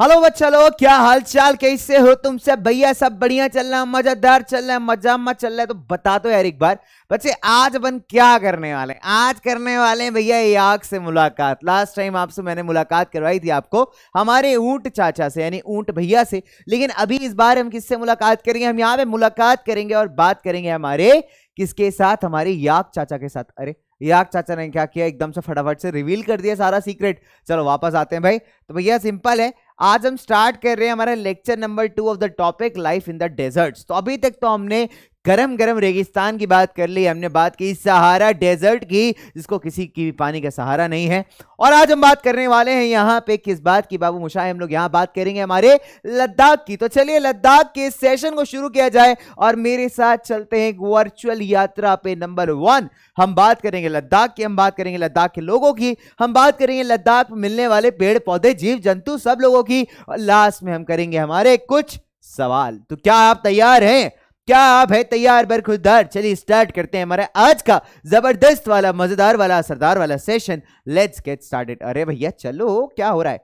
Hello बच्चा लो क्या हाल चाल कैसे हो तुमसे भैया सब बढ़िया चल रहा है मजेदार चल रहा है मजा मत चल रहा है तो बता दो यार एक बार बच्चे आज अपन क्या करने वाले हैं आज करने वाले हैं भैया याग से मुलाकात लास्ट टाइम आपसे मैंने मुलाकात करवाई थी आपको हमारे ऊंट चाचा से यानी ऊंट भैया से लेकिन अभी इस बार हम किससे मुलाकात करेंगे हम यहाँ पे मुलाकात करेंगे और बात करेंगे हमारे किसके साथ हमारे याग चाचा के साथ अरे याक चाचा ने क्या किया एकदम से फटाफट से रिवील कर दिया सारा सीक्रेट चलो वापस आते हैं भाई तो भैया सिंपल है आज हम स्टार्ट कर रहे हैं हमारा lecture number two of the topic life in the deserts तो अभी तक तो हमने गरम गरम रेगिस्तान की बात कर ली हमने बात की सहारा डेजर्ट की जिसको किसी की भी पानी का सहारा नहीं है और आज हम बात करने वाले हैं यहाँ पे किस बात की बाबू मुशा हम लोग यहाँ बात करेंगे हमारे लद्दाख की तो चलिए लद्दाख के सेशन को शुरू किया जाए और मेरे साथ चलते हैं वर्चुअल यात्रा पे नंबर वन हम बात करेंगे लद्दाख की हम बात करेंगे लद्दाख के लोगों की हम बात करेंगे लद्दाख में मिलने वाले पेड़ पौधे जीव जंतु सब लोगों की और लास्ट में हम करेंगे हमारे कुछ सवाल तो क्या आप तैयार हैं क्या आप है तैयार बर खुददार चलिए स्टार्ट करते हैं हमारा आज का जबरदस्त वाला मजेदार वाला सरदार वाला सेशन लेट्स गेट स्टार्टेड अरे भैया चलो क्या हो रहा है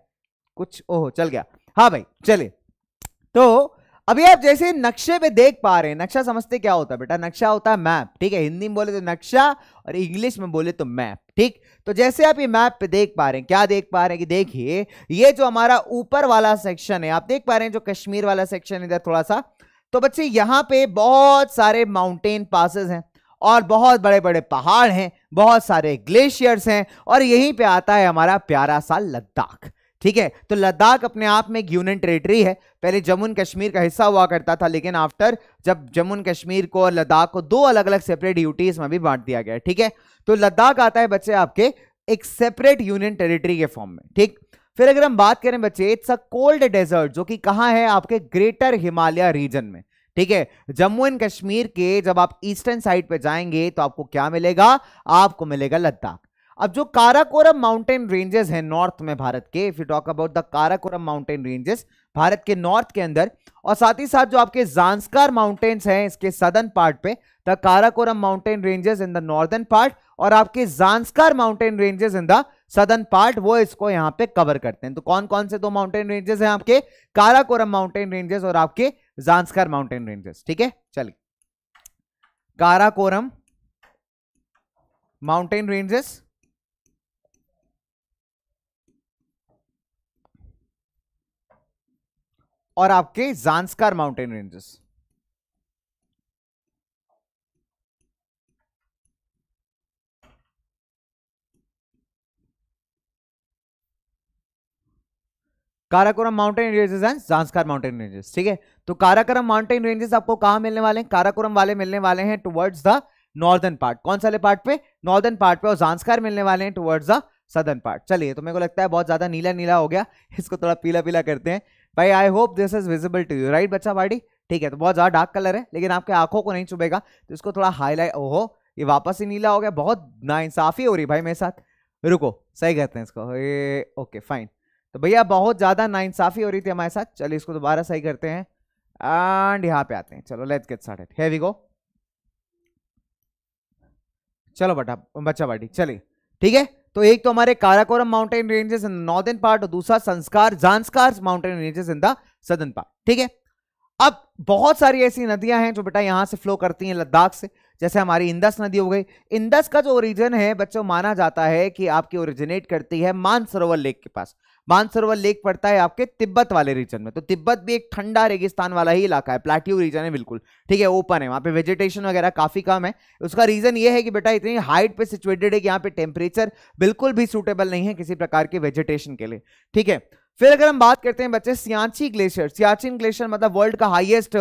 कुछ ओहो चल गया हाँ भाई चले तो अभी आप जैसे नक्शे पे देख पा रहे हैं नक्शा समझते क्या होता है बेटा नक्शा होता है मैप ठीक है हिंदी में बोले तो नक्शा और इंग्लिश में बोले तो मैप ठीक तो जैसे आप ये मैप पे देख पा रहे हैं क्या देख पा रहे हैं कि देखिए ये जो हमारा ऊपर वाला सेक्शन है आप देख पा रहे हैं जो कश्मीर वाला सेक्शन इधर थोड़ा सा तो बच्चे यहाँ पे बहुत सारे माउंटेन पासेस हैं और बहुत बड़े बड़े पहाड़ हैं बहुत सारे ग्लेशियर्स हैं और यहीं पे आता है हमारा प्यारा सा लद्दाख ठीक है तो लद्दाख अपने आप में एक यूनियन टेरिटरी है पहले जम्मू कश्मीर का हिस्सा हुआ करता था लेकिन आफ्टर जब जम्मू कश्मीर को और लद्दाख को दो अलग अलग सेपरेट यूटीज में भी बांट दिया गया ठीक है तो लद्दाख आता है बच्चे आपके एक सेपरेट यूनियन टेरेटरी के फॉर्म में ठीक फिर अगर हम बात करें बच्चे इट्स अ कोल्ड डेजर्ट जो कि कहा है आपके ग्रेटर हिमालय रीजन में ठीक है जम्मू एंड कश्मीर के जब आप ईस्टर्न साइड पे जाएंगे तो आपको क्या मिलेगा आपको मिलेगा लद्दाख अब जो काराकोरम माउंटेन रेंजेस हैं नॉर्थ में भारत के if you talk about the Karakoram mountain ranges Bharat के नॉर्थ के अंदर और साथ ही साथ जो आपके जानसकार माउंटेन्स हैं इसके सदर्न पार्ट पे the Karakoram mountain ranges in the northern part और आपके Zanskar mountain ranges in the southern part वो इसको यहाँ पे कवर करते हैं तो कौन कौन से दो माउंटेन रेंजेस हैं आपके काराकोरम माउंटेन रेंजेस और आपके जांस्कर माउंटेन रेंजेस ठीक है चलिए काराकोरम माउंटेन रेंजेस और आपके Zanskar mountain ranges Karakoram mountain ranges and Zanskar mountain ranges ठीक है तो काराकोरम माउंटेन रेंजेस आपको कहा मिलने वाले हैं काराकोरम वाले मिलने वाले हैं टुवर्ड्स द नॉर्दर्न पार्ट कौन सा पार्ट पे नॉर्दर्न पार्ट पे और जांसकार मिलने वाले हैं टुवर्ड्स द सदर्न पार्ट चलिए तो मेरे को लगता है बहुत ज्यादा नीला नीला हो गया इसको थोड़ा पीला पीला करते हैं भाई I hope this is visible to you right बच्चा पार्टी ठीक है तो बहुत ज्यादा डार्क कलर है लेकिन आपके आंखों को नहीं चुभेगा तो इसको थोड़ा हाईलाइट ओहो ये वापस ही नीला हो गया बहुत इंसाफी हो रही भाई मेरे साथ रुको सही कहते हैं इसको ए, ओके फाइन तो भैया बहुत ज़्यादा नाइंसाफ़ी हो रही थी हमारे साथ चलिए इसको दोबारा सही करते हैं एंड यहाँ पे आते हैं चलो let's get started here go चलो बटा बच्चा बाटी चलिए ठीक है तो एक तो हमारे Karakoram mountain ranges in northern part और दूसरा संस्कार Zanskar mountain ranges in the southern part ठीक है अब बहुत सारी ऐसी नदियां हैं जो बेटा यहां से फ्लो करती हैं लद्दाख से जैसे हमारी इंदस नदी हो गई इंदस का जो ओरिजिन है बच्चों माना जाता है कि आपकी ओरिजिनेट करती है मानसरोवर लेक के पास मानसरोवर लेक पड़ता है आपके तिब्बत वाले रीजन में तो तिब्बत भी एक ठंडा रेगिस्तान वाला ही इलाका है प्लाट्यू रीजन है बिल्कुल ठीक है ओपन है वहाँ पे वेजिटेशन वगैरह काफ़ी कम है उसका रीज़न ये है कि बेटा इतनी हाइट पे सिचुएटेड है कि यहाँ पे टेम्परेचर बिल्कुल भी सूटेबल नहीं है किसी प्रकार के वेजिटेशन के लिए ठीक है फिर अगर हम बात करते हैं बच्चे सियाची ग्लेशियर सियाचिन ग्लेशियर मतलब वर्ल्ड का हाईएस्ट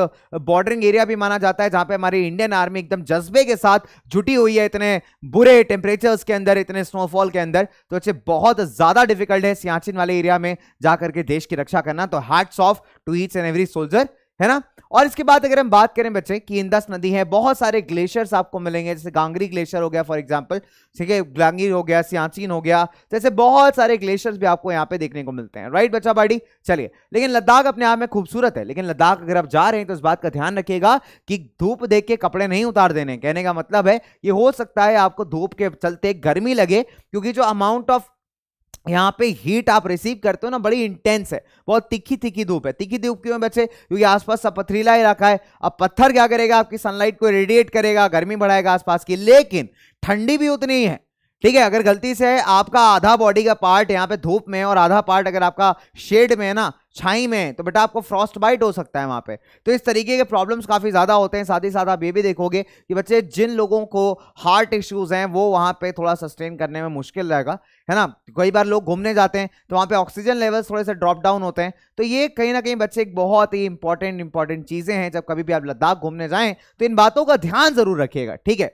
बॉर्डरिंग एरिया भी माना जाता है जहां पे हमारी इंडियन आर्मी एकदम जज्बे के साथ जुटी हुई है इतने बुरे टेम्परेचर्स के अंदर इतने स्नोफॉल के अंदर तो अच्छे बहुत ज्यादा डिफिकल्ट है सियाचिन वाले एरिया में जाकर के देश की रक्षा करना तो hearts of to each and every soldier है ना और इसके बाद अगर हम बात करें बच्चे की इंदस नदी है बहुत सारे ग्लेशियर्स आपको मिलेंगे जैसे गांगरी ग्लेशियर हो गया फॉर एग्जाम्पल ठीक है गांगीर हो गया सियाचिन हो गया जैसे तो बहुत सारे ग्लेशियर्स भी आपको यहाँ पे देखने को मिलते हैं राइट बच्चा बाड़ी चलिए लेकिन लद्दाख अपने आप में खूबसूरत है लेकिन लद्दाख अगर आप जा रहे हैं तो इस बात का ध्यान रखिएगा कि धूप देख के कपड़े नहीं उतार देने कहने का मतलब है ये हो सकता है आपको धूप के चलते गर्मी लगे क्योंकि जो अमाउंट ऑफ यहाँ पे हीट आप रिसीव करते हो ना बड़ी इंटेंस है बहुत तिखी तिखी धूप है तिखी धूप क्यों बच्चे क्योंकि आसपास सब पथरीला इलाका है अब पत्थर क्या करेगा आपकी सनलाइट को रेडिएट करेगा गर्मी बढ़ाएगा आसपास की लेकिन ठंडी भी उतनी ही है ठीक है अगर गलती से आपका आधा बॉडी का पार्ट यहाँ पे धूप में और आधा पार्ट अगर आपका शेड में है ना छाई में तो बेटा आपको फ्रॉस्ट बाइट हो सकता है वहाँ पे तो इस तरीके के प्रॉब्लम्स काफ़ी ज़्यादा होते हैं साथ ही साथ आप ये भी देखोगे कि बच्चे जिन लोगों को हार्ट इश्यूज़ हैं वो वहाँ पे थोड़ा सस्टेन करने में मुश्किल रहेगा है ना कई बार लोग घूमने जाते हैं तो वहाँ पर ऑक्सीजन लेवल्स थोड़े से ड्रॉप डाउन होते हैं तो ये कहीं ना कहीं बच्चे एक बहुत ही इंपॉर्टेंट इंपॉर्टेंट चीज़ें हैं जब कभी भी आप लद्दाख घूमने जाएँ तो इन बातों का ध्यान ज़रूर रखिएगा ठीक है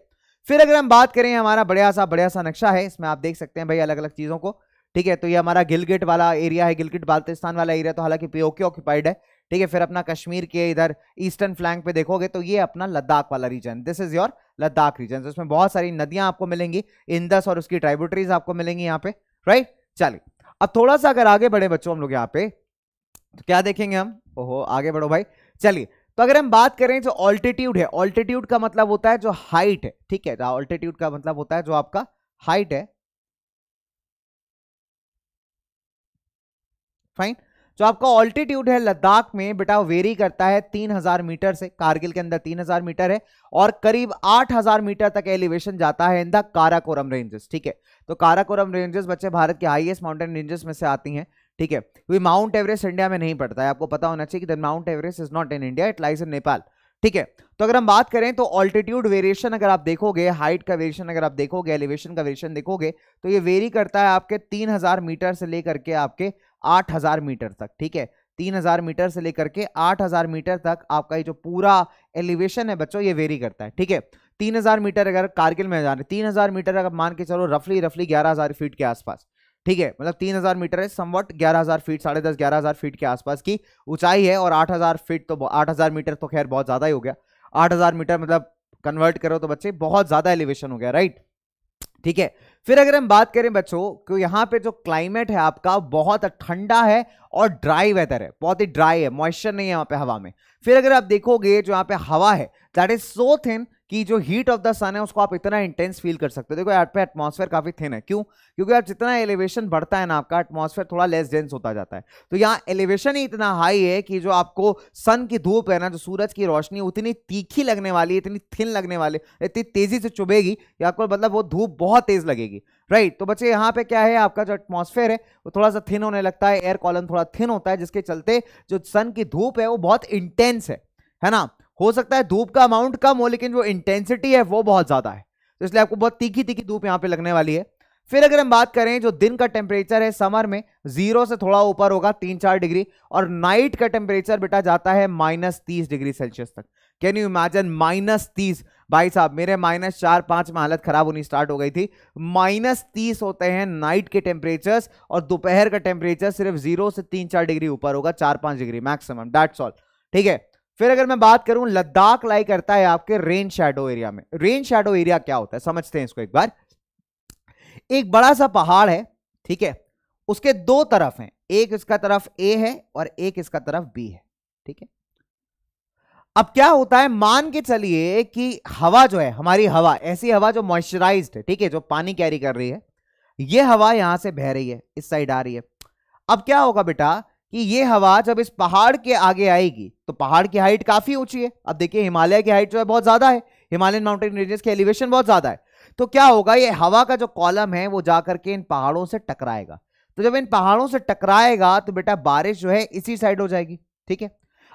फिर अगर हम बात करें हमारा बढ़िया सा बढ़िया सा नक्शा है इसमें आप देख सकते हैं भाई अलग अलग चीज़ों को ठीक है तो ये हमारा गिलगिट वाला एरिया है गिलगिट बाल्तिस्तान वाला एरिया तो हालांकि पीओके ऑक्यूपाइड है ठीक है फिर अपना कश्मीर के इधर ईस्टर्न फ्लैंक पे देखोगे तो ये अपना लद्दाख वाला region this is your Ladakh region तो इसमें बहुत सारी नदियां आपको मिलेंगी इंदस और उसकी ट्राइब्यूटरीज आपको मिलेंगी यहाँ पे राइट चलिए अब थोड़ा सा अगर आगे बढ़े बच्चों हम लोग यहाँ पे तो क्या देखेंगे हम ओहो आगे बढ़ो भाई चलिए तो अगर हम बात करें जो ऑल्टीट्यूड है ऑल्टीट्यूड का मतलब होता है जो हाइट है ठीक है ऑल्टीट्यूड का मतलब होता है जो आपका हाइट है फाइन जो आपका ऑल्टीट्यूड है लद्दाख में बेटा वेरी करता है 3000 मीटर से कारगिल के अंदर 3000 मीटर है और करीब 8000 मीटर तक एलिवेशन जाता है इन द काराकोरम रेंजेस ठीक है तो काराकोरम रेंजेस बच्चे भारत के हाईएस्ट माउंटेन रेंजेस में से आती हैं ठीक है क्योंकि माउंट एवरेस्ट इंडिया में नहीं पड़ता है आपको पता होना चाहिए कि the Mount Everest is not in India it lies in Nepal ठीक है तो अगर हम बात करें तो ऑल्टीट्यूड वेरिएशन अगर आप देखोगे हाइट का वेरिएशन अगर आप देखोगे एलिवेशन का वेरिएशन देखोगे तो ये वेरी करता है आपके 3000 मीटर से लेकर के आपके 8000 मीटर तक ठीक है 3000 मीटर से लेकर के 8000 मीटर तक आपका ये जो पूरा एलिवेशन है बच्चों ये वेरी करता है ठीक है हजार मीटर अगर कारगिल में जा रहे हैं हजार मीटर अगर मान के चलो रफली रफली हजार फीट के आसपास ठीक है मतलब तीन हजार मीटर है समवट ग्यारह हजार फीट साढ़े दस ग्यारह हजार फीट के आसपास की ऊंचाई है और आठ हजार फीट तो आठ हजार मीटर तो खैर बहुत ज्यादा ही हो गया आठ हजार मीटर मतलब कन्वर्ट करो तो बच्चे बहुत ज्यादा एलिवेशन हो गया राइट ठीक है फिर अगर हम बात करें बच्चों को तो यहाँ पे जो क्लाइमेट है आपका बहुत ठंडा है और ड्राई वेदर है बहुत ही ड्राई है मॉइस्चर नहीं है यहाँ पे हवा में फिर अगर आप देखोगे जो यहाँ पे हवा है दैट इज सो थिन कि जो हीट ऑफ द सन है उसको आप इतना इंटेंस फील कर सकते हो देखो यहाँ पे एटमॉस्फेयर काफ़ी थिन है क्यों क्योंकि आप जितना एलिवेशन बढ़ता है ना आपका एटमॉस्फेयर थोड़ा लेस डेंस होता जाता है तो यहाँ एलिवेशन ही इतना हाई है कि जो आपको सन की धूप है ना जो सूरज की रोशनी उतनी तीखी लगने वाली इतनी थिन लगने वाली इतनी तेज़ी से चुभेगी कि आपको मतलब वो धूप बहुत तेज़ लगेगी राइट right, तो बच्चे यहाँ पे क्या है आपका जो एटमॉस्फेयर है वो थोड़ा सा थिन होने लगता है एयर कॉलम थोड़ा थिन होता है जिसके चलते जो सन की धूप है वो बहुत इंटेंस है है ना हो सकता है धूप का अमाउंट कम हो लेकिन जो इंटेंसिटी है वो बहुत ज़्यादा है तो इसलिए आपको बहुत तीखी तीखी धूप यहाँ पे लगने वाली है फिर अगर हम बात करें जो दिन का टेम्परेचर है समर में जीरो से थोड़ा ऊपर होगा तीन चार डिग्री और नाइट का टेम्परेचर बेटा जाता है माइनस तीस डिग्री सेल्सियस तक कैन यू इमेजिन माइनस तीस भाई साहब मेरे माइनस चार पांच में हालत खराब होनी स्टार्ट हो गई थी माइनस तीस होते हैं नाइट के टेम्परेचर और दोपहर का टेम्परेचर सिर्फ जीरो से तीन चार डिग्री ऊपर होगा चार पांच डिग्री मैक्सिमम डैट्स ऑल ठीक है फिर अगर मैं बात करूं लद्दाख लाई करता है आपके रेन शेडो एरिया में रेन शेडो एरिया क्या होता है समझते हैं इसको एक बार एक बड़ा सा पहाड़ है ठीक है उसके दो तरफ हैं एक इसका तरफ ए है और एक इसका तरफ बी है ठीक है अब क्या होता है मान के चलिए कि हवा जो है हमारी हवा ऐसी हवा जो मॉइस्चराइज है ठीक है जो पानी कैरी कर रही है यह हवा यहां से बह रही है इस साइड आ रही है अब क्या होगा बेटा कि ये हवा जब इस पहाड़ के आगे आएगी तो पहाड़ की हाइट काफी ऊंची है अब देखिए हिमालय की हाइट जो है बहुत ज्यादा है हिमालयन माउंटेन रेंजेस के एलिवेशन बहुत ज्यादा है तो क्या होगा ये हवा का जो कॉलम है वो जाकर के इन पहाड़ों से टकराएगा तो जब इन पहाड़ों से टकराएगा तो बेटा बारिश जो है इसी साइड हो जाएगी ठीक है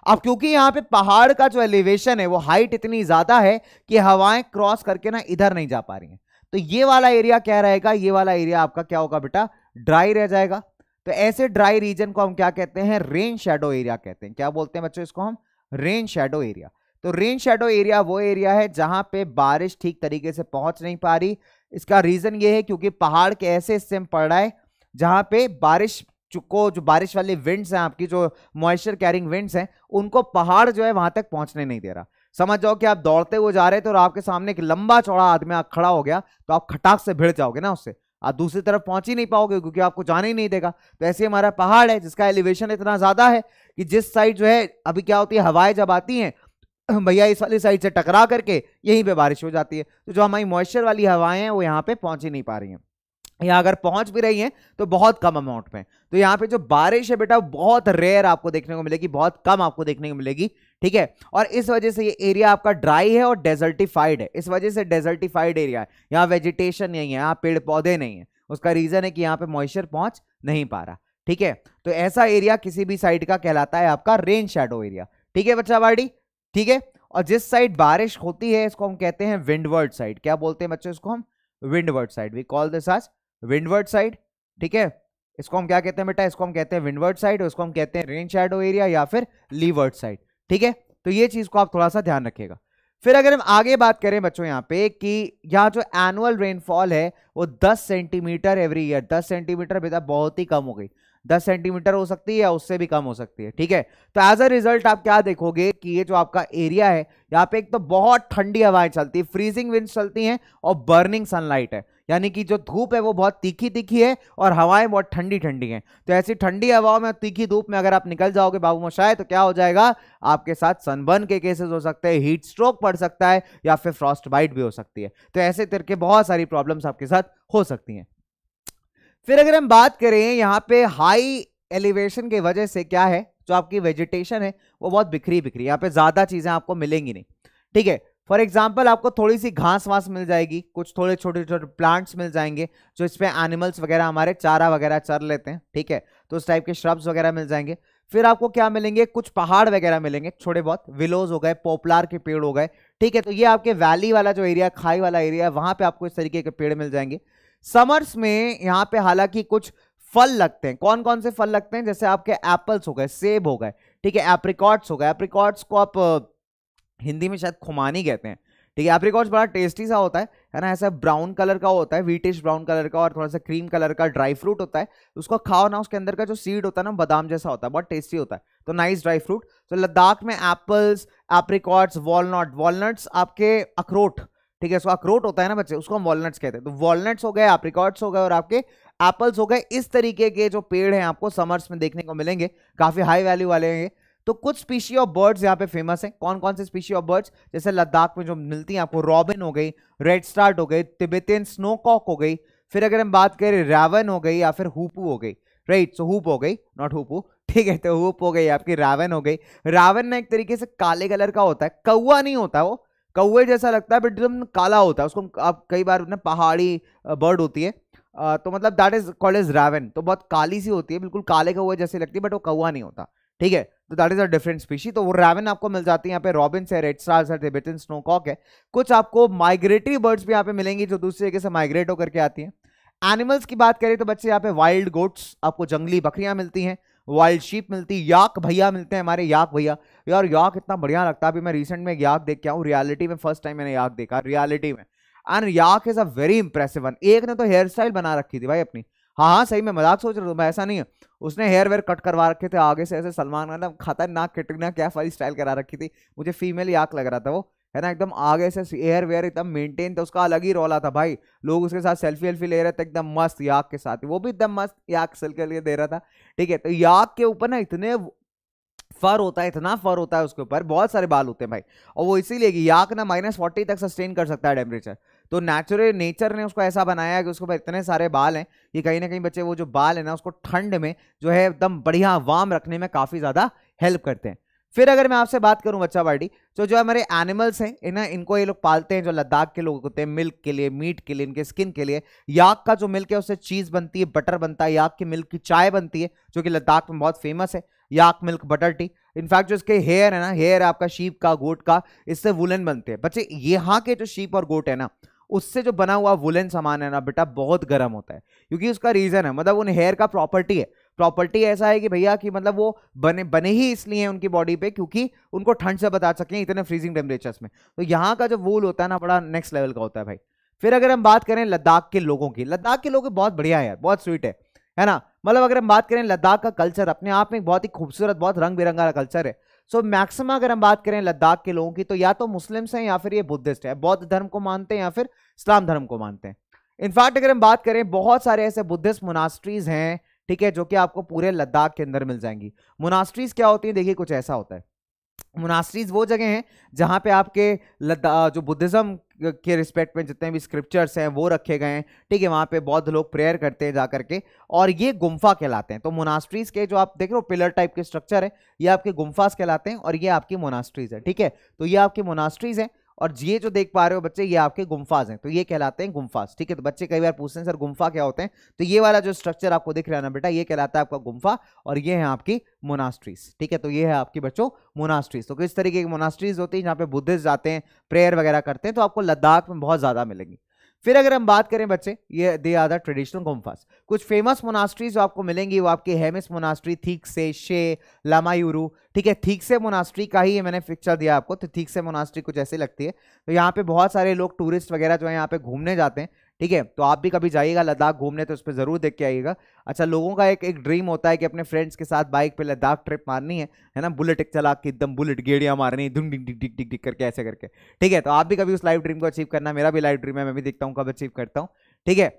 अब क्योंकि यहाँ पे पहाड़ का जो एलिवेशन है वो हाइट इतनी ज्यादा है कि हवाएं क्रॉस करके ना इधर नहीं जा पा रही हैं तो ये वाला एरिया क्या रहेगा ये वाला एरिया आपका क्या होगा बेटा ड्राई रह जाएगा तो ऐसे ड्राई रीजन को हम क्या कहते हैं रेन शेडो एरिया कहते हैं क्या बोलते हैं बच्चों इसको हम रेन शेडो एरिया तो रेन शेडो एरिया वो एरिया है जहां पे बारिश ठीक तरीके से पहुंच नहीं पा रही इसका रीजन ये है क्योंकि पहाड़ के ऐसे हिस्से में पड़ रहा है जहां पे बारिश को जो बारिश वाले विंड्स हैं आपकी जो मॉइस्चर कैरिंग विंड्स हैं उनको पहाड़ जो है वहां तक पहुंचने नहीं दे रहा समझ जाओ कि आप दौड़ते हुए जा रहे थे और आपके सामने एक लंबा चौड़ा आदमी खड़ा हो गया तो आप खटाक से भिड़ जाओगे ना उससे आप दूसरी तरफ पहुंच ही नहीं पाओगे क्योंकि आपको जाने ही नहीं देगा तो ऐसे हमारा पहाड़ है जिसका एलिवेशन इतना ज़्यादा है कि जिस साइड जो है अभी क्या होती है हवाएं जब आती हैं भैया इस वाली साइड से टकरा करके यहीं पे बारिश हो जाती है तो जो हमारी मॉइस्चर वाली हवाएं हैं वो यहाँ पे पहुंच ही नहीं पा रही हैं या अगर पहुंच भी रही हैं तो बहुत कम अमाउंट में तो यहाँ पे जो बारिश है बेटा बहुत रेयर आपको देखने को मिलेगी बहुत कम आपको देखने को मिलेगी ठीक है और इस वजह से ये एरिया आपका ड्राई है और डेजर्टिफाइड है इस वजह से डेजर्टिफाइड एरिया है यहाँ वेजिटेशन नहीं है यहाँ पेड़ पौधे नहीं है उसका रीजन है कि यहाँ पे मॉइस्चर पहुंच नहीं पा रहा ठीक है तो ऐसा एरिया किसी भी साइड का कहलाता है आपका रेन शेडो एरिया ठीक है बच्चा बाड़ी ठीक है और जिस साइड बारिश होती है इसको हम कहते हैं विंडवर्ड साइड क्या बोलते हैं बच्चों इसको हम windward side we call this as windward side ठीक है इसको हम क्या कहते हैं बेटा इसको हम कहते हैं विंडवर्ड साइड उसको हम कहते हैं रेन शेडो एरिया या फिर लीवर्ड साइड ठीक है तो ये चीज को आप थोड़ा सा ध्यान रखिएगा फिर अगर हम आगे बात करें बच्चों यहाँ पे कि यहाँ जो एनुअल रेनफॉल है वो 10 सेंटीमीटर एवरी ईयर 10 सेंटीमीटर बेटा बहुत ही कम हो गई 10 सेंटीमीटर हो सकती है या उससे भी कम हो सकती है ठीक है तो एज अ रिजल्ट आप क्या देखोगे कि ये जो आपका एरिया है यहाँ पे एक तो बहुत ठंडी हवाएं चलती है फ्रीजिंग विंड चलती हैं और बर्निंग सनलाइट है यानी कि जो धूप है वो बहुत तीखी तीखी है और हवाएं बहुत ठंडी ठंडी हैं तो ऐसी ठंडी हवाओं में तीखी धूप में अगर आप निकल जाओगे बाबू मोशाए तो क्या हो जाएगा आपके साथ सनबर्न के केसेस हो सकते हैं हीट स्ट्रोक पड़ सकता है या फिर फ्रॉस्ट बाइट भी हो सकती है तो ऐसे करके बहुत सारी प्रॉब्लम्स आपके साथ हो सकती हैं फिर अगर हम बात करें यहाँ पे हाई एलिवेशन की वजह से क्या है जो आपकी वेजिटेशन है वो बहुत बिखरी बिखरी यहाँ पे ज़्यादा चीज़ें आपको मिलेंगी नहीं ठीक है फॉर एग्जाम्पल आपको थोड़ी सी घास वास मिल जाएगी कुछ थोड़े छोटे छोटे प्लांट्स मिल जाएंगे जो इस पर एनिमल्स वगैरह हमारे चारा वगैरह चर लेते हैं ठीक है तो उस टाइप के श्रब्स वगैरह मिल जाएंगे फिर आपको क्या मिलेंगे कुछ पहाड़ वगैरह मिलेंगे छोटे बहुत विलोज हो गए पोपलार के पेड़ हो गए ठीक है तो ये आपके वैली वाला जो एरिया खाई वाला एरिया है वहाँ पर आपको इस तरीके के पेड़ मिल जाएंगे समर्स में यहाँ पे हालांकि कुछ फल लगते हैं कौन कौन से फल लगते हैं जैसे आपके एप्पल्स हो गए सेब हो गए ठीक है एप्रिकॉट्स हो गए एप्रिकॉट्स को आप हिंदी में शायद खुमानी कहते हैं ठीक है एप्रिकॉट्स बड़ा टेस्टी सा होता है है ना ऐसा ब्राउन कलर का होता है वीटिश ब्राउन कलर का और थोड़ा सा क्रीम कलर का ड्राई फ्रूट होता है तो उसको खाओ ना उसके अंदर का जो सीड होता है ना बादाम जैसा होता है बहुत टेस्टी होता है तो नाइस ड्राई फ्रूट तो लद्दाख में एप्पल्स एप्रिकॉट्स वॉलनट वॉलनट्स आपके अखरोट ठीक है इसको अखरोट होता है ना बच्चे उसको हम वॉलनट्स कहते हैं तो वॉलनट्स हो गए एप्रिकॉट्स हो गए और आपके एप्पल्स हो गए इस तरीके के जो पेड़ हैं आपको समर्स में देखने को मिलेंगे काफ़ी हाई वैल्यू वाले हैं तो कुछ स्पीशी ऑफ बर्ड्स यहाँ पे फेमस हैं कौन कौन से स्पीशी ऑफ बर्ड्स जैसे लद्दाख में जो मिलती हैं आपको रॉबिन हो गई रेड स्टार्ट हो गई तिबेतियन स्नोकॉक हो गई फिर अगर हम बात करें रावन हो गई या फिर हुपू हो गई राइट सो हुप हो गई नॉट हुपू ठीक है तो हुप हो गई आपकी रावन हो गई रावन ना एक तरीके से काले कलर का होता है कौआ नहीं होता वो कौए जैसा लगता है बट एकदम काला होता है उसको आप कई बार ना पहाड़ी बर्ड होती है तो मतलब that is called is raven तो बहुत काली सी होती है बिल्कुल काले कौए जैसे लगती है बट वो कौआ नहीं होता ठीक है तो that is a different species तो वो रेवन आपको मिल जाती है यहाँ पे रॉबिन्स है रेड स्टार्स है टिबेटन स्नोकॉक है कुछ आपको माइग्रेटरी बर्ड्स भी यहाँ पे मिलेंगी जो दूसरी जगह से माइग्रेट होकर के आती हैं एनिमल्स की बात करें तो बच्चे यहाँ पे वाइल्ड गोट्स आपको जंगली बकरियां मिलती हैं वाइल्ड शीप मिलती है याक भैया मिलते हैं हमारे याक भैया यार याक इतना बढ़िया लगता है अभी मैं रिसेंट में याक देख के आऊँ रियालिटी में फर्स्ट टाइम मैंने याक देखा रियालिटी में and yak is a very impressive one एक ने तो हेयर स्टाइल बना रखी थी भाई अपनी हाँ हाँ सही मैं मजाक सोच रहा हूँ मैं ऐसा नहीं है उसने हेयर वेयर कट करवा रखे थे आगे से ऐसे सलमान खान ने मतलब खतरनाक कैटरीना कैफ वाली स्टाइल करा रखी थी मुझे फीमेल याक लग रहा था वो है ना एकदम आगे से एयर वेयर एकदम मेंटेन था उसका अलग ही रोला था भाई लोग उसके साथ सेल्फी वेल्फी ले रहे थे एकदम मस्त याक के साथ वो भी एकदम मस्त याक सल के लिए दे रहा था ठीक है तो याक के ऊपर ना इतने फर होता है इतना फर होता है उसके ऊपर बहुत सारे बाल होते हैं भाई और वो इसीलिए कि याक ना माइनस फोर्टी तक सस्टेन कर सकता है टेम्परेचर तो नेचुरल नेचर ने उसको ऐसा बनाया कि उसके ऊपर इतने सारे बाल हैं कि कहीं ना कहीं बच्चे वो जो बाल है ना उसको ठंड में जो है एकदम बढ़िया वाम रखने में काफ़ी ज़्यादा हेल्प करते हैं फिर अगर मैं आपसे बात करूं बच्चा बाड़ी तो जो हमारे एनिमल्स हैं ना इनको ये लोग पालते हैं जो लद्दाख के लोग होते हैं मिल्क के लिए मीट के लिए इनके स्किन के लिए याक का जो मिल्क है उससे चीज़ बनती है बटर बनता है याक की मिल्क की चाय बनती है जो कि लद्दाख में बहुत फेमस है yak milk butter tea in fact जो इसके हेयर है ना हेयर आपका शीप का गोट का इससे वुलन बनते हैं बच्चे यहाँ के जो शीप और गोट है ना उससे जो बना हुआ वुलन सामान है ना बेटा बहुत गर्म होता है क्योंकि उसका रीज़न है मतलब उन हेयर का प्रॉपर्टी है प्रॉपर्टी ऐसा है कि भैया कि मतलब वो बने बने ही इसलिए उनकी बॉडी पे क्योंकि उनको ठंड से बता सकें इतने फ्रीजिंग टेम्परेचर्स में तो यहाँ का जो वूल होता है ना बड़ा नेक्स्ट लेवल का होता है भाई फिर अगर हम बात करें लद्दाख के लोगों की लद्दाख के लोग बहुत बढ़िया है बहुत स्वीट है है ना मतलब अगर हम बात करें लद्दाख का कल्चर अपने आप में बहुत ही खूबसूरत बहुत रंग बिरंगा कल्चर है सो so, अगर हम बात करें लद्दाख के लोगों की तो या तो मुस्लिम्स हैं या फिर ये बुद्धिस्ट है बौद्ध धर्म को मानते हैं या फिर इस्लाम धर्म को मानते हैं इनफैक्ट अगर हम बात करें बहुत सारे ऐसे बुद्धिस्ट मोनास्ट्रीज हैं ठीक है जो कि आपको पूरे लद्दाख के अंदर मिल जाएंगी मोनास्ट्रीज क्या होती हैं देखिए कुछ ऐसा होता है मोनास्ट्रीज वो जगह हैं जहाँ पे आपके लद्दाख जो बुद्धिज़्म के रिस्पेक्ट में जितने भी स्क्रिप्चर्स हैं वो रखे गए हैं ठीक है वहाँ पे बौद्ध लोग प्रेयर करते हैं जा करके और ये गुम्फा कहलाते हैं तो मोनास्ट्रीज के जो आप देख रहे हो पिलर टाइप के स्ट्रक्चर है ये आपके गुम्फास कहलाते हैं और ये आपकी मोनास्ट्रीज है ठीक है तो ये आपकी मोनास्ट्रीज है और ये जो देख पा रहे हो बच्चे ये आपके गुम्फाज हैं तो ये कहलाते हैं गुम्फाज ठीक है तो बच्चे कई बार पूछते हैं सर गुम्फा क्या होते हैं तो ये वाला जो स्ट्रक्चर आपको दिख रहा है ना बेटा ये कहलाता है आपका गुम्फा और ये है आपकी मोनास्ट्रीज ठीक है तो ये है आपकी बच्चों मोनास्ट्रीज तो किस तरीके की मोनास्ट्रीज होती है जहाँ पे बुद्धिस्ट जाते हैं प्रेयर वगैरह करते हैं तो आपको लद्दाख में बहुत ज़्यादा मिलेंगी फिर अगर हम बात करें बच्चे ये they are the traditional gumphas कुछ फेमस मोनास्ट्रीज आपको मिलेंगी वो आपकी हेमिस मोनास्ट्री थीक से शे लामायूरू ठीक है थीक से मोनास्ट्री का ही मैंने पिक्चर दिया आपको तो थीक से मोनास्ट्री कुछ ऐसे लगती है तो यहाँ पे बहुत सारे लोग टूरिस्ट वगैरह जो है यहाँ पे घूमने जाते हैं ठीक है तो आप भी कभी जाइएगा लद्दाख घूमने तो उस पर ज़रूर देख के आइएगा अच्छा लोगों का एक एक ड्रीम होता है कि अपने फ्रेंड्स के साथ बाइक पे लद्दाख ट्रिप मारनी है है ना बुलेट एक चला के एकदम बुलेट गेड़ियाँ मारनी धुम डिग डिग डिग डिग करके ऐसे करके ठीक है तो आप भी कभी उस लाइफ ड्रीम को अचीव करना मेरा भी लाइफ ड्रीम है मैं भी देखता हूँ कब अचीव करता हूँ ठीक है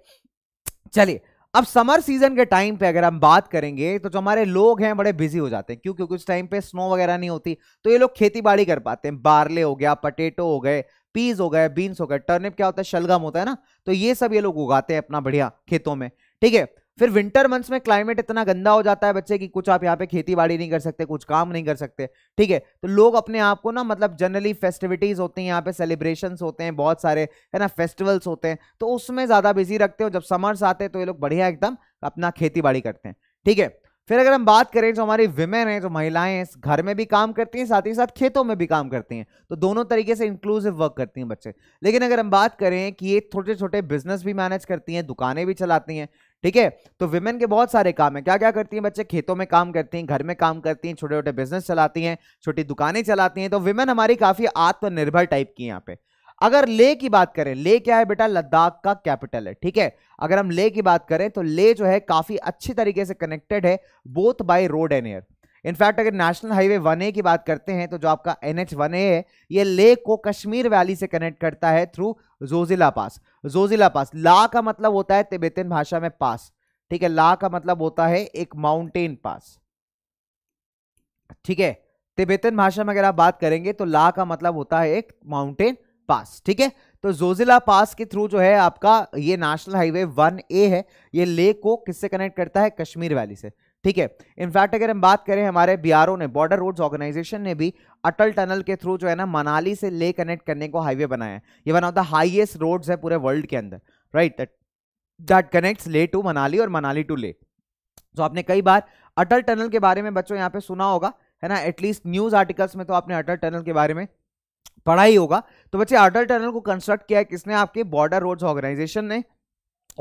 चलिए अब समर सीजन के टाइम पे अगर हम बात करेंगे तो जो हमारे लोग हैं बड़े बिजी हो जाते हैं क्यों क्योंकि उस टाइम पे स्नो वगैरह नहीं होती तो ये लोग खेती बाड़ी कर पाते हैं बारले हो गया पटेटो हो गए पीज हो गए बीन्स हो गए टर्निप क्या होता है शलगम होता है ना तो ये सब ये लोग उगाते हैं अपना बढ़िया खेतों में ठीक है फिर विंटर मंथ्स में क्लाइमेट इतना गंदा हो जाता है बच्चे कि कुछ आप यहाँ पे खेती बाड़ी नहीं कर सकते कुछ काम नहीं कर सकते ठीक है तो लोग अपने आप को ना मतलब जनरली फेस्टिविटीज होती हैं यहाँ पे सेलिब्रेशंस होते हैं बहुत सारे है ना फेस्टिवल्स होते हैं तो उसमें ज़्यादा बिजी रखते हो जब समर्स आते हैं तो ये लोग बढ़िया एकदम अपना खेती बाड़ी करते हैं ठीक है फिर अगर हम बात करें जो हमारी विमेन है जो महिलाएं हैं घर में भी काम करती हैं साथ ही साथ खेतों में भी काम करती हैं तो दोनों तरीके से इंक्लूसिव वर्क करती हैं बच्चे लेकिन अगर हम बात करें कि ये छोटे छोटे बिजनेस भी मैनेज करती हैं दुकानें भी चलाती हैं ठीक है तो विमेन के बहुत सारे काम है क्या क्या करती हैं बच्चे खेतों में काम करती हैं घर में काम करती हैं छोटे छोटे बिजनेस चलाती हैं छोटी दुकानें चलाती हैं तो विमेन हमारी काफ़ी आत्मनिर्भर टाइप की यहाँ पे अगर ले की बात करें ले क्या है बेटा लद्दाख का कैपिटल है ठीक है अगर हम ले की बात करें तो ले जो है काफी अच्छी तरीके से कनेक्टेड है both by road and air in fact अगर नेशनल हाईवे वन ए की बात करते हैं तो जो आपका एन एच वन ए है ये ले को कश्मीर वैली से कनेक्ट करता है through Zojila pass Zojila pass ला का मतलब होता है तिबेतन भाषा में पास ठीक है ला का मतलब होता है एक माउंटेन पास ठीक है तिबेतन भाषा में अगर आप बात करेंगे तो ला का मतलब होता है एक माउंटेन पास ठीक है तो जोजिला पास के थ्रू जो है आपका ये नेशनल हाईवे वन ए है ये ले को किससे कनेक्ट करता है कश्मीर वैली से ठीक है इनफैक्ट अगर हम बात करें हमारे बी ने बॉर्डर रोड्स ऑर्गेनाइजेशन ने भी अटल टनल के थ्रू जो है ना मनाली से ले कनेक्ट करने को हाईवे बनाया है ये one of the highest road है पूरे वर्ल्ड के अंदर right that connect Leh to Manali और मनाली टू ले तो आपने कई बार अटल टनल के बारे में बच्चों यहाँ पे सुना होगा है ना एटलीस्ट न्यूज आर्टिकल्स में तो आपने अटल टनल के बारे में पढ़ा ही होगा तो बच्चे आर्डर टनल को कंस्ट्रक्ट किया है किसने आपके बॉर्डर रोड्स ऑर्गेनाइजेशन ने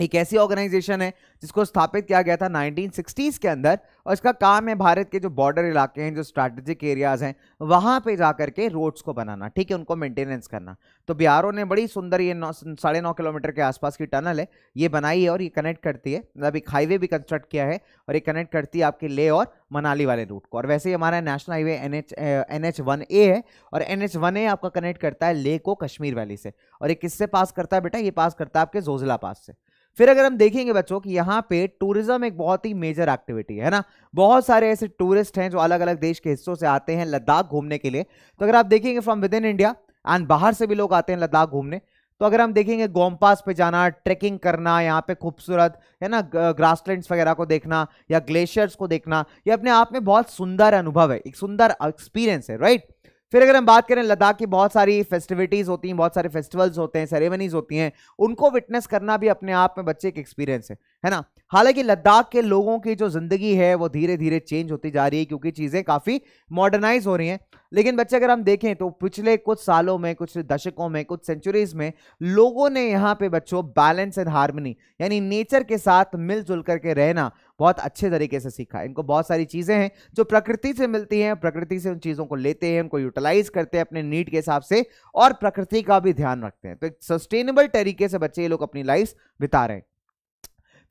एक ऐसी ऑर्गेनाइजेशन है जिसको स्थापित किया गया था 1960s के अंदर और इसका काम है भारत के जो बॉर्डर इलाके हैं जो स्ट्रैटेजिक एरियाज हैं वहाँ पे जा कर के रोड्स को बनाना ठीक है उनको मेंटेनेंस करना तो बिहारों ने बड़ी सुंदर ये नौ साढ़े नौ किलोमीटर के आसपास की टनल है ये बनाई है और ये कनेक्ट करती है मतलब एक हाईवे भी कंस्ट्रक्ट किया है और ये कनेक्ट करती है आपके ले और मनाली वाले रूट को और वैसे ही हमारा national highway N H N H one A है और एन एच वन ए आपका कनेक्ट करता है ले को कश्मीर वैली से और ये किससे पास करता है बेटा ये पास करता है आपके जोजिला पास से फिर अगर हम देखेंगे बच्चों कि यहाँ पे टूरिज्म एक बहुत ही मेजर एक्टिविटी है ना बहुत सारे ऐसे टूरिस्ट हैं जो अलग अलग देश के हिस्सों से आते हैं लद्दाख घूमने के लिए तो अगर आप देखेंगे from within India and बाहर से भी लोग आते हैं लद्दाख घूमने तो अगर हम देखेंगे गोमपास पे जाना ट्रैकिंग करना यहाँ पे खूबसूरत है ना ग्रासलैंड्स वगैरह को देखना या ग्लेशियर्स को देखना ये अपने आप में बहुत सुंदर अनुभव है एक सुंदर एक्सपीरियंस है राइट फिर अगर हम बात करें लद्दाख की बहुत सारी फेस्टिविटीज़ होती हैं बहुत सारे फेस्टिवल्स होते हैं सेरेमनीज होती हैं उनको विटनेस करना भी अपने आप में बच्चे एक एक्सपीरियंस है है ना हालांकि लद्दाख के लोगों की जो ज़िंदगी है वो धीरे धीरे चेंज होती जा रही है क्योंकि चीज़ें काफ़ी मॉडर्नाइज हो रही हैं लेकिन बच्चे अगर हम देखें तो पिछले कुछ सालों में कुछ दशकों में कुछ सेंचुरीज में लोगों ने यहाँ पे बच्चों बैलेंस एंड हारमोनी यानी नेचर के साथ मिलजुल करके रहना बहुत अच्छे तरीके से सीखा है इनको बहुत सारी चीज़ें हैं जो प्रकृति से मिलती हैं प्रकृति से उन चीज़ों को लेते हैं उनको यूटिलाइज करते हैं अपने नीड के हिसाब से और प्रकृति का भी ध्यान रखते हैं तो एक सस्टेनेबल तरीके से बच्चे ये लोग अपनी लाइफ बिता रहे हैं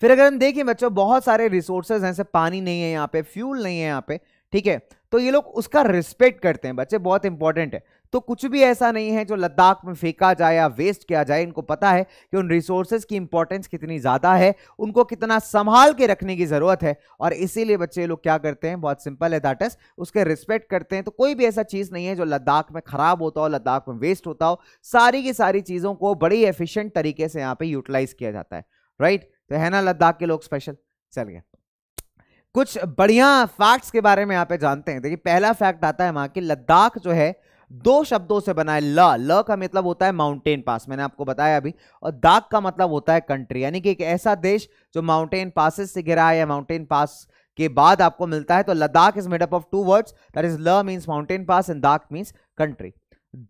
फिर अगर हम देखें बच्चों बहुत सारे रिसोर्सेज हैं जैसे पानी नहीं है यहाँ पे फ्यूल नहीं है यहाँ पे ठीक है तो ये लोग उसका रिस्पेक्ट करते हैं बच्चे बहुत इंपॉर्टेंट है तो कुछ भी ऐसा नहीं है जो लद्दाख में फेंका जाए या वेस्ट किया जाए इनको पता है कि उन रिसोर्सेज की इंपॉर्टेंस कितनी ज़्यादा है उनको कितना संभाल के रखने की ज़रूरत है और इसीलिए बच्चे लोग क्या करते हैं बहुत सिंपल है दैट इज उसके रिस्पेक्ट करते हैं तो कोई भी ऐसा चीज़ नहीं है जो लद्दाख में ख़राब होता हो लद्दाख में वेस्ट होता हो सारी की सारी चीज़ों को बड़ी एफिशियंट तरीके से यहाँ पर यूटिलाइज किया जाता है राइट तो है ना लद्दाख के लोग स्पेशल चल गया कुछ बढ़िया फैक्ट्स के बारे में यहाँ पे जानते हैं देखिए पहला फैक्ट आता है वहां कि लद्दाख जो है दो शब्दों से बना है ल ल का मतलब होता है माउंटेन पास मैंने आपको बताया अभी और दाग का मतलब होता है कंट्री यानी कि एक ऐसा देश जो माउंटेन पासेस से घिरा है या माउंटेन पास के बाद आपको मिलता है तो Ladakh is made up of two words that is la means mountain pass and dak means country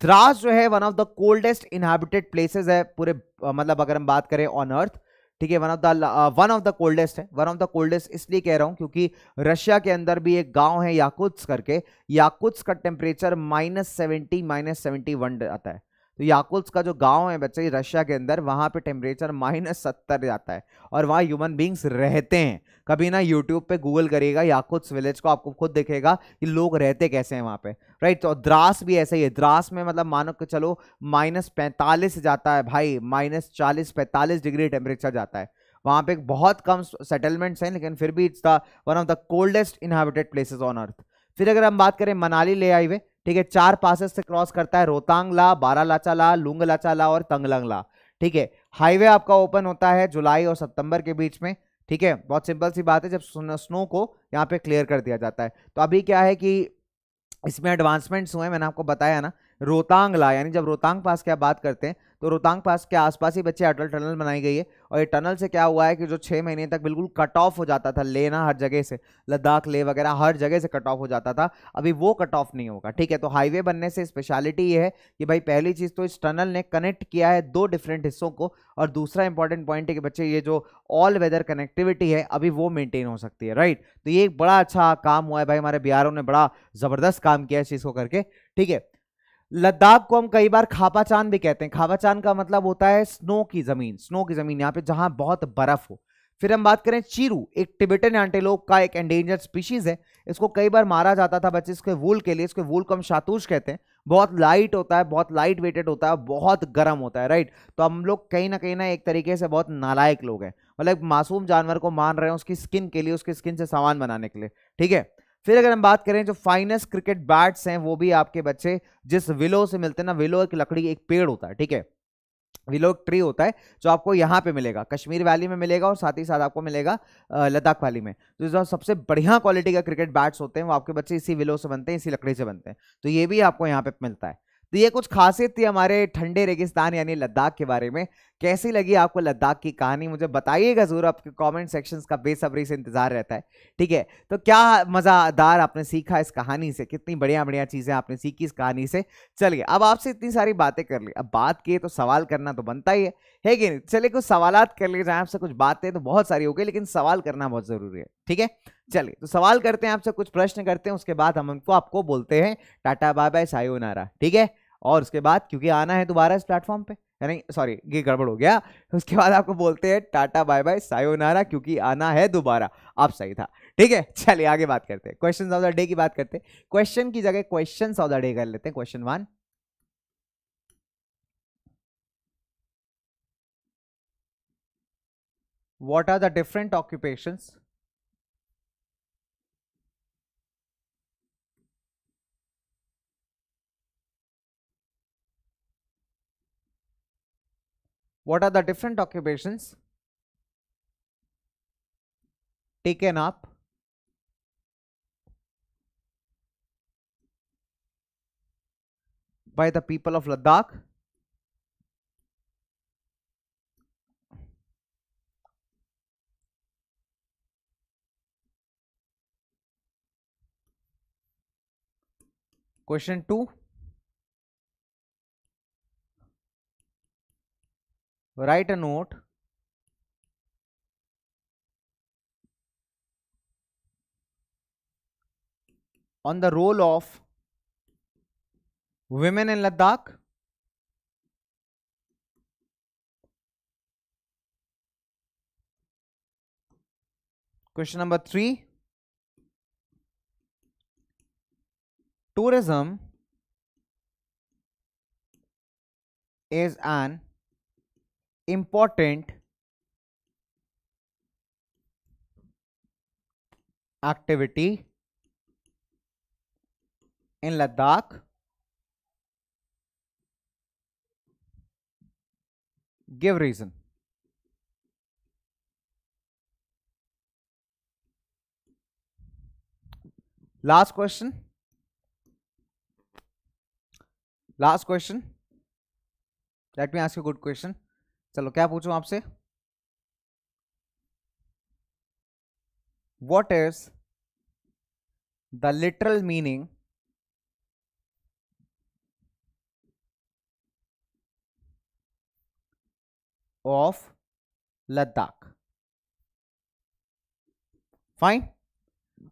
Dras जो है one of the coldest inhabited places है पूरे मतलब अगर हम बात करें ऑन अर्थ ठीक है one of the one of the coldest है वन ऑफ द कोल्डेस्ट इसलिए कह रहा हूँ क्योंकि रशिया के अंदर भी एक गांव है याकुत्स करके याकुत्स का temperature minus seventy minus seventy one आता है तो याकुल्स का जो गांव है बच्चे रशिया के अंदर वहाँ पे टेम्परेचर माइनस सत्तर जाता है और वहाँ ह्यूमन बींग्स रहते हैं कभी ना यूट्यूब पे गूगल करिएगा याकुल्स विलेज को आपको खुद देखेगा कि लोग रहते कैसे हैं वहाँ पे राइट तो द्रास भी ऐसा ही है द्रास में मतलब मानो कि चलो माइनस पैंतालीस जाता है भाई माइनस चालीस पैंतालीस डिग्री टेम्परेचर जाता है वहाँ पे बहुत कम सेटलमेंट्स हैं लेकिन फिर भी it's the one of the coldest inhabited places on earth फिर अगर हम बात करें मनाली ले हुए ठीक है चार पासेस से क्रॉस करता है रोहतांगला बारालाचाला लुंगलाचाला और तंगलंगला ठीक है हाईवे आपका ओपन होता है जुलाई और सितंबर के बीच में ठीक है बहुत सिंपल सी बात है जब स्नो को यहाँ पे क्लियर कर दिया जाता है तो अभी क्या है कि इसमें एडवांसमेंट्स हुए मैंने आपको बताया ना रोहतांगला यानी जब रोहतांग पास की आप बात करते हैं तो रोहतांग पास के आसपास ही बच्चे अटल टनल बनाई गई है और ये टनल से क्या हुआ है कि जो छः महीने तक बिल्कुल कट ऑफ हो जाता था लेना हर जगह से लद्दाख ले वगैरह हर जगह से कट ऑफ हो जाता था अभी वो कट ऑफ नहीं होगा ठीक है तो हाईवे बनने से स्पेशलिटी ये है कि भाई पहली चीज़ तो इस टनल ने कनेक्ट किया है दो डिफरेंट हिस्सों को और दूसरा इंपॉर्टेंट पॉइंट है कि बच्चे ये जो ऑल वेदर कनेक्टिविटी है अभी वो मेनटेन हो सकती है राइट तो ये एक बड़ा अच्छा काम हुआ है भाई हमारे बिहारों ने बड़ा ज़बरदस्त काम किया इस चीज़ को करके ठीक है लद्दाख को हम कई बार खापाचान भी कहते हैं खापाचान का मतलब होता है स्नो की जमीन स्नो की जमीन यहाँ पे जहां बहुत बर्फ हो फिर हम बात करें चीरू एक टिबेटन एंटेलोप का एक एंडेंजर स्पीशीज है इसको कई बार मारा जाता था बच्चे इसके वूल के लिए इसके वूल को हम शातूश कहते हैं बहुत लाइट होता है बहुत लाइट वेटेड होता है बहुत गर्म होता है राइट तो हम लोग कहीं ना कहीं ना एक तरीके से बहुत नालायक लोग हैं मतलब मासूम जानवर को मान रहे हैं उसकी स्किन के लिए उसकी स्किन से सामान बनाने के लिए ठीक है फिर अगर हम बात करें जो फाइनेस्ट क्रिकेट बैट्स हैं वो भी आपके बच्चे जिस विलो से मिलते हैं ना विलो एक लकड़ी एक पेड़ होता है ठीक है विलो एक ट्री होता है जो आपको यहाँ पे मिलेगा कश्मीर वैली में मिलेगा और साथ ही साथ आपको मिलेगा लद्दाख वैली में तो जो सबसे बढ़िया क्वालिटी का क्रिकेट बैट्स होते हैं वो आपके बच्चे इसी विलो से बनते हैं इसी लकड़ी से बनते हैं तो ये भी आपको यहाँ पे मिलता है तो ये कुछ खासियत थी हमारे ठंडे रेगिस्तान यानी लद्दाख के बारे में कैसी लगी आपको लद्दाख की कहानी मुझे बताइएगा जरूर आपके कमेंट सेक्शंस का बेसब्री से इंतजार रहता है ठीक है तो क्या मज़ादार आपने सीखा इस कहानी से कितनी बढ़िया बढ़िया चीज़ें आपने सीखी इस कहानी से चलिए अब आपसे इतनी सारी बातें कर ली अब बात की तो सवाल करना तो बनता ही है है कि नहीं चलिए कुछ सवाल कर लिए जाए आपसे कुछ बातें तो बहुत सारी हो गई लेकिन सवाल करना बहुत ज़रूरी है ठीक है चलिए तो सवाल करते हैं आपसे कुछ प्रश्न करते हैं उसके बाद हम उनको आपको बोलते हैं टाटा बाय बाय सायो नारा ठीक है और उसके बाद क्योंकि आना है दोबारा इस प्लेटफॉर्म पे यानी सॉरी ये गड़बड़ हो गया उसके बाद आपको बोलते हैं टाटा बाय बाय सायोनारा क्योंकि आना है दोबारा आप सही था ठीक है चलिए आगे बात करते हैं क्वेश्चन ऑफ द डे की बात करते हैं क्वेश्चन की जगह क्वेश्चन ऑफ द डे कर लेते हैं question one what are the different occupations what are the different occupations taken up by the people of Ladakh Question 2 write a note on the role of women in Ladakh Question number three. Tourism is an important activity in Ladakh give reason last question last question let me ask you a good question चलो क्या पूछू आपसे what is the literal meaning of Ladakh fine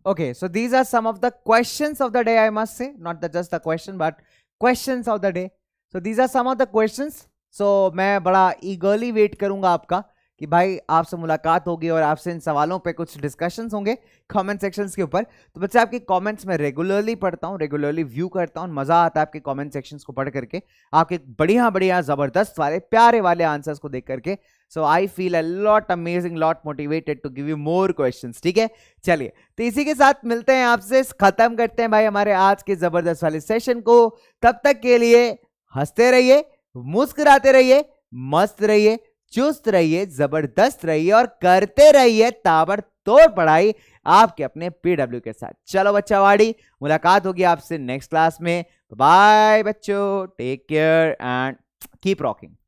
okay so these are some of the question of the day I must say not the just the question but question of the day so these are some of the question so so, मैं बड़ा ईगरली wait करूंगा आपका कि भाई आपसे मुलाकात होगी और आपसे इन सवालों पे कुछ डिस्कशंस होंगे कमेंट सेक्शंस के ऊपर तो बच्चे आपके कमेंट्स में रेगुलरली पढ़ता हूँ रेगुलरली व्यू करता हूँ मज़ा आता है आपके कमेंट सेक्शंस को पढ़ करके आपके बढ़िया बढ़िया ज़बरदस्त वाले प्यारे वाले आंसर्स को देख करके so I feel a lot amazing lot motivated to give you more question ठीक है चलिए तो इसी के साथ मिलते हैं आपसे ख़त्म करते हैं भाई हमारे आज के ज़बरदस्त वाले सेशन को तब तक के लिए हंसते रहिए मुस्कुराते रहिए मस्त रहिए चुस्त रहिए जबरदस्त रहिए और करते रहिए ताबड़तोड़ पढ़ाई आपके अपने पीडब्ल्यू के साथ चलो बच्चा वाड़ी मुलाकात होगी आपसे नेक्स्ट क्लास में बाय बच्चों take care and keep rocking